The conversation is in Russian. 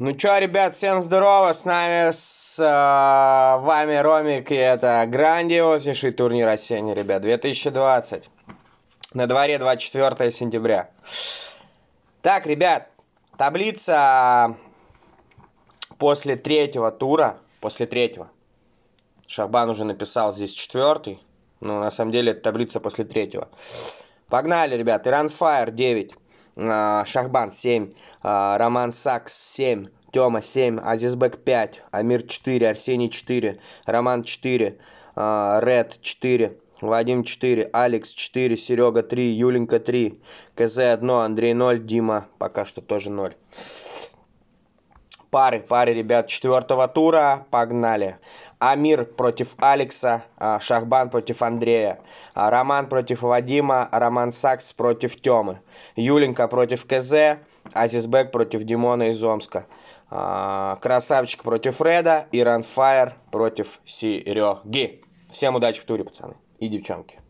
Ну чё, ребят, всем здорово, с нами, с э, вами Ромик, и это грандиознейший турнир осенний, ребят, 2020. На дворе 24 сентября. Так, ребят, таблица после третьего тура, после третьего. Шахбан уже написал здесь четвертый, но на самом деле это таблица после третьего. Погнали, ребят, Иран Фаер 9. А, Шахбан 7, а, Роман Сакс 7, Тёма 7, Азизбек 5, Амир 4, Арсений 4, Роман 4, а, Ред 4, Вадим 4, Алекс 4, Серега 3, Юленька 3, КЗ 1, Андрей 0, Дима пока что тоже 0 пары, пары ребят четвертого тура, погнали. Амир против Алекса, а, Шахбан против Андрея, а, Роман против Вадима, Роман Сакс против Темы, Юленька против КЗ, Азизбек против Димона из Омска, а, Красавчик против Фреда Иран Ранфайр против Сереги. Всем удачи в туре, пацаны и девчонки.